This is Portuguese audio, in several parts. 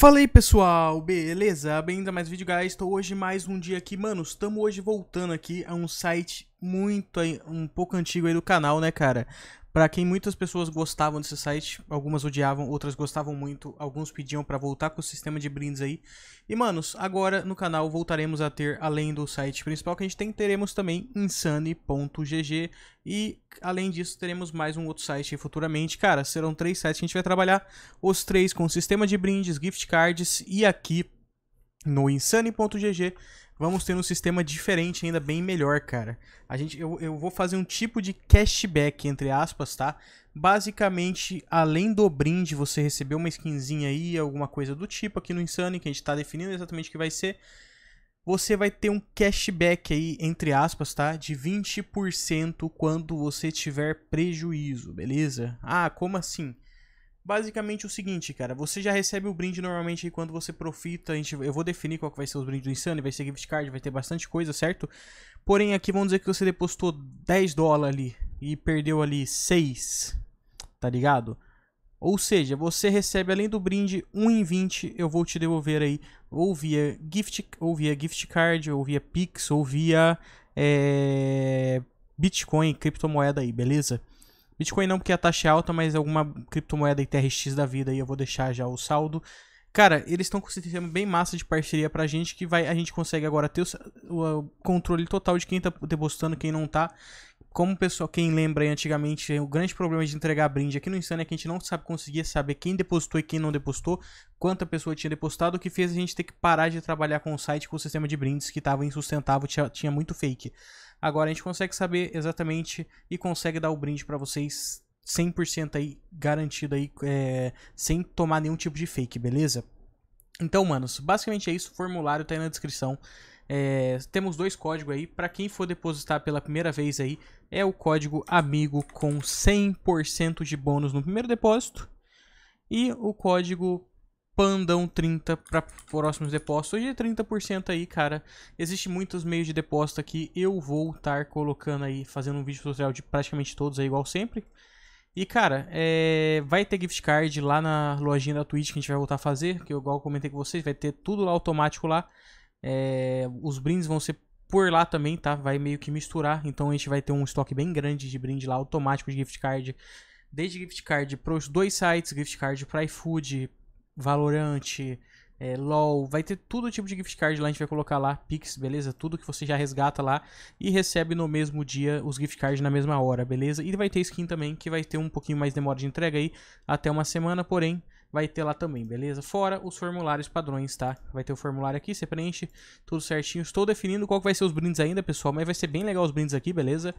Fala aí pessoal, beleza? Bem-vindo a mais um vídeo, guys. Estou hoje mais um dia aqui. Mano, estamos hoje voltando aqui a um site muito um pouco antigo aí do canal, né, cara? Para quem muitas pessoas gostavam desse site, algumas odiavam, outras gostavam muito, alguns pediam para voltar com o sistema de brindes aí. E manos, agora no canal voltaremos a ter além do site principal que a gente tem, teremos também insane.gg e além disso teremos mais um outro site futuramente. Cara, serão três sites que a gente vai trabalhar, os três com sistema de brindes, gift cards e aqui no insane.gg vamos ter um sistema diferente, ainda bem melhor, cara. A gente, eu, eu vou fazer um tipo de cashback, entre aspas, tá? Basicamente, além do brinde, você receber uma skinzinha aí, alguma coisa do tipo aqui no Insane, que a gente tá definindo exatamente o que vai ser. Você vai ter um cashback aí, entre aspas, tá? De 20% quando você tiver prejuízo, beleza? Ah, como assim? basicamente o seguinte, cara. Você já recebe o brinde normalmente aí quando você profita. A gente, eu vou definir qual que vai ser os brindes do Insane. Vai ser gift card, vai ter bastante coisa, certo? Porém, aqui vamos dizer que você depositou 10 dólares ali e perdeu ali 6, tá ligado? Ou seja, você recebe além do brinde 1 em 20, eu vou te devolver aí ou via gift, ou via gift card, ou via Pix, ou via é, Bitcoin, criptomoeda aí, beleza? Bitcoin não, porque a taxa é alta, mas alguma criptomoeda ITRX da vida aí eu vou deixar já o saldo. Cara, eles estão com um sistema bem massa de parceria pra gente, que vai, a gente consegue agora ter o, o, controle total de quem tá depositando, quem não tá. Como pessoal, quem lembra aí antigamente, o grande problema de entregar brinde aqui no Insane é que a gente não sabe conseguia saber quem depositou e quem não depositou, quanta pessoa tinha depositado, o que fez a gente ter que parar de trabalhar com o site com o sistema de brindes que tava insustentável, tinha, tinha muito fake. Agora a gente consegue saber exatamente e consegue dar o brinde para vocês 100% aí garantido aí, é, sem tomar nenhum tipo de fake, beleza? Então, manos, basicamente é isso. O formulário tá aí na descrição. É, temos dois códigos aí. Para quem for depositar pela primeira vez aí, é o código AMIGO com 100% de bônus no primeiro depósito. E o código pandão 30 para próximos depósitos. Hoje é 30% aí, cara. Existe muitos meios de depósito aqui. Eu vou estar colocando aí, fazendo um vídeo tutorial de praticamente todos aí, igual sempre. E, cara, é... vai ter gift card lá na lojinha da Twitch que a gente vai voltar a fazer. Que eu igual comentei com vocês, vai ter tudo lá automático lá. É... Os brindes vão ser por lá também, tá? Vai meio que misturar. Então a gente vai ter um estoque bem grande de brinde lá, automático de gift card. Desde gift card para os dois sites, gift card para iFood, Valorante, é, LOL, vai ter todo tipo de gift card lá, a gente vai colocar lá, Pix, beleza? Tudo que você já resgata lá e recebe no mesmo dia os gift cards na mesma hora, beleza? E vai ter skin também, que vai ter um pouquinho mais demora de entrega aí, até uma semana, porém vai ter lá também, beleza? Fora os formulários padrões, tá? Vai ter o formulário aqui, você preenche tudo certinho. Estou definindo qual que vai ser os brindes ainda, pessoal, mas vai ser bem legal os brindes aqui, beleza?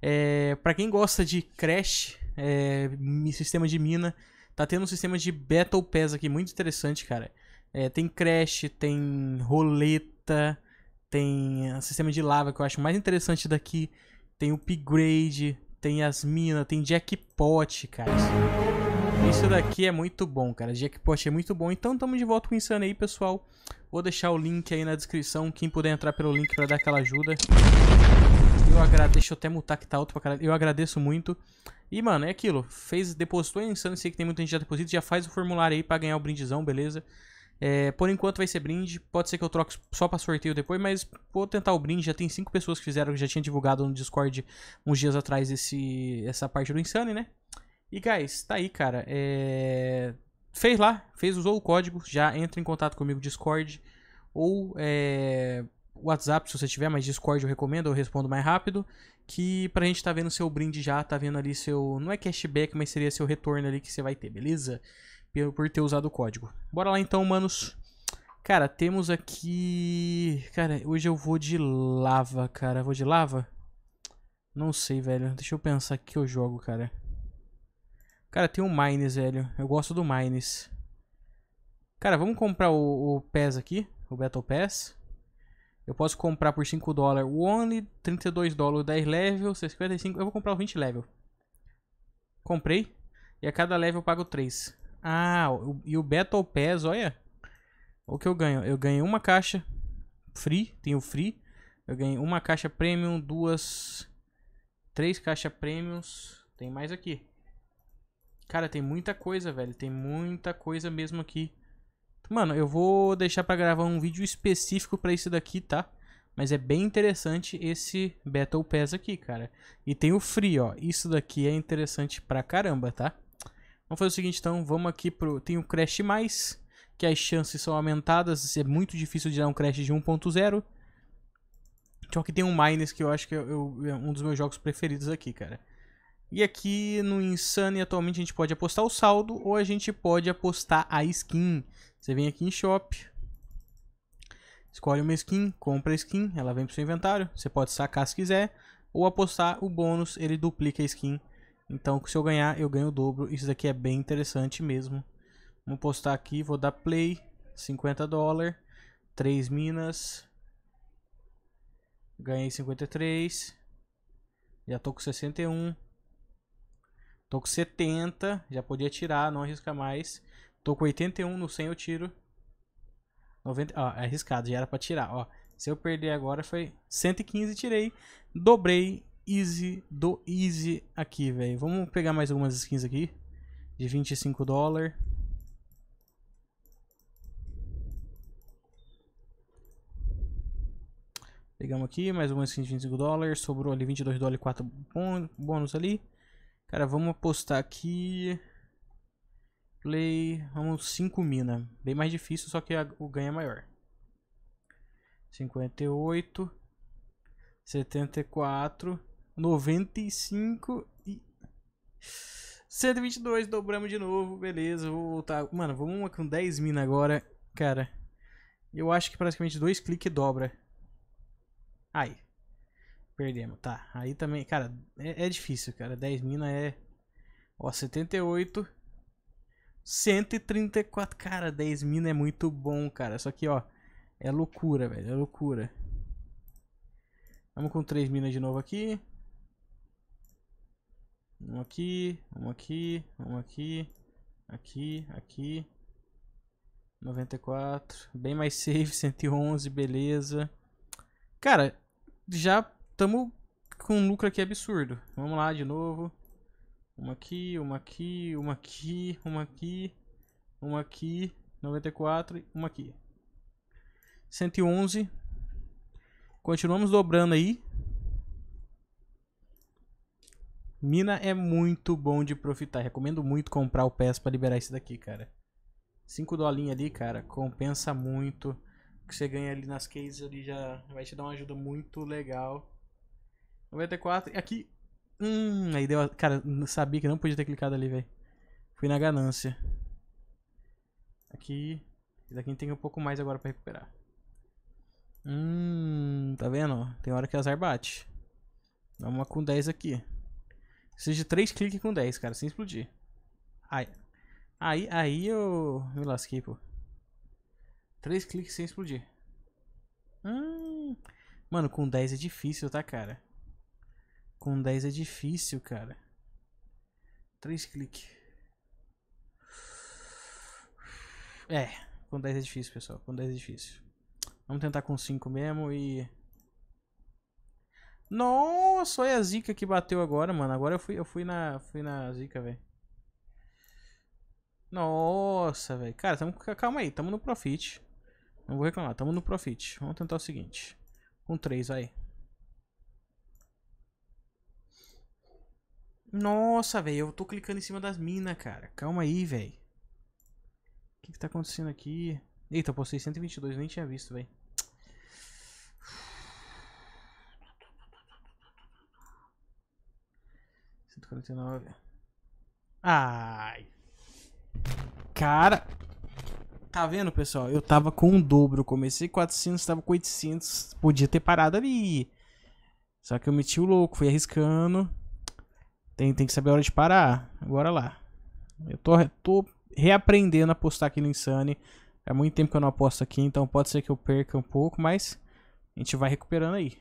É, para quem gosta de Crash, é, sistema de mina tá tendo um sistema de Battle Pass aqui muito interessante, cara. É, tem Crash, tem Roleta, tem um ah, sistema de lava que eu acho mais interessante daqui. Tem upgrade, tem as minas, tem jackpot, cara. Isso daqui é muito bom, cara. Jackpot é muito bom. Então tamo de volta com o Insane aí, pessoal. Vou deixar o link aí na descrição. Quem puder entrar pelo link para dar aquela ajuda. Eu agradeço, deixa eu até mutar que tá alto pra caralho. Eu agradeço muito. E, mano, é aquilo. Fez, depositou em Insano, sei que tem muita gente já deposita. Já faz o formulário aí pra ganhar o brindizão, beleza? É, por enquanto vai ser brinde. Pode ser que eu troque só pra sorteio depois, mas vou tentar o brinde. Já tem cinco pessoas que fizeram, que já tinha divulgado no Discord uns dias atrás esse, essa parte do Insane, né? E, guys, tá aí, cara. É... Fez lá, fez, usou o código. Já entra em contato comigo no Discord. Ou é WhatsApp, se você tiver, mas Discord eu recomendo, eu respondo mais rápido. Que pra gente tá vendo seu brinde já, tá vendo ali seu. Não é cashback, mas seria seu retorno ali que você vai ter, beleza? Por, por ter usado o código. Bora lá então, manos. Cara, temos aqui. Cara, hoje eu vou de lava, cara. Vou de lava? Não sei, velho. Deixa eu pensar que eu jogo, cara. Cara, tem o um Mines, velho. Eu gosto do Mines. Cara, vamos comprar o, o PES aqui. O Battle Pass. Eu posso comprar por 5 dólares o Only, 32 dólares o 10 level, 55. Eu vou comprar o 20 level. Comprei. E a cada level eu pago 3. Ah, o, e o Battle Pass, olha. O que eu ganho? Eu ganhei uma caixa free, tem o free. Eu ganhei uma caixa premium, duas, três caixas premiums. Tem mais aqui. Cara, tem muita coisa, velho. Tem muita coisa mesmo aqui Mano, eu vou deixar pra gravar um vídeo específico pra isso daqui, tá? Mas é bem interessante esse Battle Pass aqui, cara. E tem o Free, ó. Isso daqui é interessante pra caramba, tá? Vamos fazer o seguinte, então. Vamos aqui pro... Tem o Crash+, mais, que as chances são aumentadas. É muito difícil de dar um Crash de 1.0. Só que tem um Minus, que eu acho que é, eu, é um dos meus jogos preferidos aqui, cara. E aqui no Insane, atualmente, a gente pode apostar o saldo ou a gente pode apostar a skin. Você vem aqui em Shop, escolhe uma skin, compra a skin, ela vem para o seu inventário. Você pode sacar se quiser ou apostar o bônus, ele duplica a skin. Então, se eu ganhar, eu ganho o dobro. Isso daqui é bem interessante mesmo. Vou postar aqui, vou dar play, 50 dólares, 3 minas, ganhei 53, já tô com 61, tô com 70, já podia tirar, não arrisca mais. Tô com 81 no 100 eu tiro. 90, ó, é arriscado, já era pra tirar, ó. Se eu perder agora foi 115 tirei, dobrei easy do easy aqui, velho. Vamos pegar mais algumas skins aqui de 25 dólares. Pegamos aqui mais uma skin de 25 dólares. Sobrou ali 22 dólares e 4 bônus ali. Cara, vamos apostar aqui. Play, vamos 5 mina. Né? Bem mais difícil, só que a, o ganho é maior. 58, 74, 95 e 122. Dobramos de novo, beleza. Vou voltar. Mano, vamos com 10 mina agora. Cara, eu acho que praticamente dois cliques dobra. Aí. Perdemos, tá. Aí também, cara, é, é difícil, cara. 10 mina é... Ó, 78... 134, cara, 10 mina é muito bom, cara. Só que, ó, é loucura, velho, é loucura. Vamos com 3 minas de novo aqui. Um aqui, um aqui, um aqui, aqui, aqui. 94, bem mais safe, 111, beleza. Cara, já estamos com um lucro aqui absurdo. Vamos lá de novo. Uma aqui, uma aqui, uma aqui, uma aqui, uma aqui, 94 uma aqui. 111. Continuamos dobrando aí. Mina é muito bom de profitar. Recomendo muito comprar o PES para liberar esse daqui, cara. 5 dolinhas ali, cara, compensa muito. O que você ganha ali nas cases ali já vai te dar uma ajuda muito legal. 94. Aqui, Hum, aí deu. A... Cara, sabia que não podia ter clicado ali, velho. Fui na ganância. Aqui. Esse daqui tem um pouco mais agora pra recuperar. Hum, tá vendo? Tem hora que azar bate. Dá uma com 10 aqui. Preciso de 3 cliques com 10, cara, sem explodir. Ai. Aí, aí eu me lasquei, pô. 3 cliques sem explodir. Hum. Mano, com 10 é difícil, tá, cara? Com 10 é difícil, cara. 3 cliques. É, com 10 é difícil, pessoal. Com 10 é difícil. Vamos tentar com 5 mesmo e... Nossa, olha a zica que bateu agora, mano. Agora eu fui, eu fui na, fui na zica, velho. Nossa, velho. Cara, tamo, calma aí. Tamo no profit. Não vou reclamar. Tamo no profit. Vamos tentar o seguinte. Com 3, vai. Nossa, velho, eu tô clicando em cima das minas, cara. Calma aí, velho. O que que tá acontecendo aqui? Eita, eu postei 122, nem tinha visto, velho. Ai. Cara. Tá vendo, pessoal? Eu tava com o dobro. Eu comecei 400, tava com 800. Podia ter parado ali. Só que eu meti o louco, fui arriscando. Tem, tem que saber a hora de parar. Agora lá. Eu tô, tô reaprendendo a apostar aqui no Insane. é muito tempo que eu não aposto aqui, então pode ser que eu perca um pouco, mas a gente vai recuperando aí.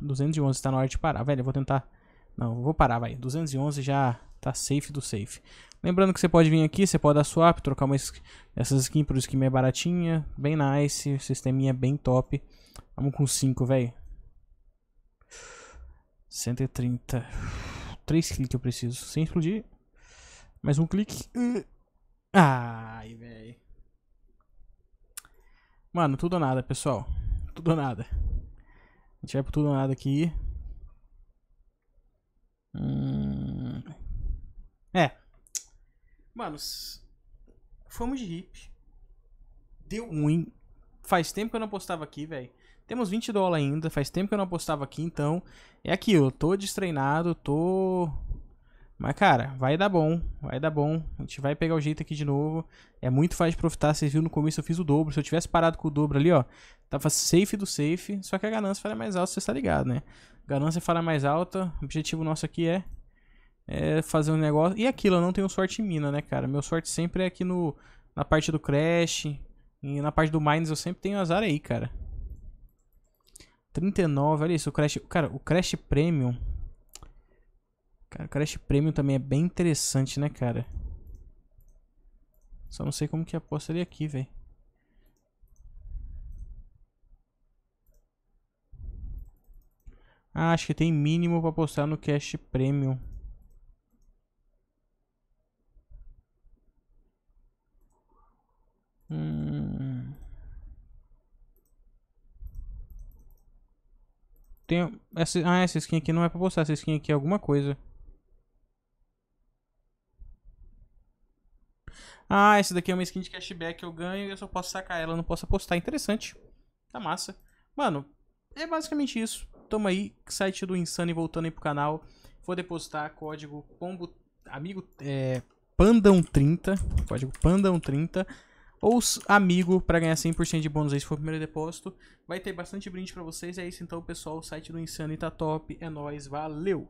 211 está na hora de parar. Velho, eu vou tentar... Não, vou parar, vai. 211 já tá safe do safe. Lembrando que você pode vir aqui, você pode dar swap, trocar uma essas skins por skin mais baratinha, bem nice, sisteminha bem top. Vamos com 5, velho. 130. 3 cliques eu preciso. Sem explodir. Mais um clique. Ai, velho. Mano, tudo ou nada, pessoal. Tudo ou nada. A gente vai pro tudo ou nada aqui. Hum... É. Manos. Fomos de hip. Deu ruim. Faz tempo que eu não postava aqui, velho. Temos 20 dólares ainda, faz tempo que eu não apostava aqui, então é aquilo, tô destreinado, tô... Mas, cara, vai dar bom, vai dar bom. A gente vai pegar o jeito aqui de novo. É muito fácil de profitar, vocês viram no começo eu fiz o dobro. Se eu tivesse parado com o dobro ali, ó, tava safe do safe, só que a ganância fala mais alta, você está ligado, né? Ganância fala mais alta, o objetivo nosso aqui é é fazer um negócio. E aquilo, eu não tenho sorte em mina, né, cara? Meu sorte sempre é aqui no, na parte do Crash. E na parte do Mines eu sempre tenho azar aí, cara. 39, olha isso, o Crash... Cara, o Crash Premium... Cara, o Crash Premium também é bem interessante, né, cara? Só não sei como que aposta ele aqui, velho. Ah, acho que tem mínimo pra apostar no Cash Premium. Tem... Essa... Ah, essa skin aqui não é pra postar. Essa skin aqui é alguma coisa. Ah, essa daqui é uma skin de cashback. Eu ganho e eu só posso sacar ela. Não posso apostar. Interessante. Tá massa. Mano, é basicamente isso. toma aí. Site do Insane voltando aí pro canal. Vou depositar código pombo... Amigo... É... Pandão30. Código Pandão30 ou amigo para ganhar 100% de bônus aí se for o primeiro depósito. Vai ter bastante brinde para vocês. É isso então, pessoal. O site do Insanity tá top. É nóis. Valeu!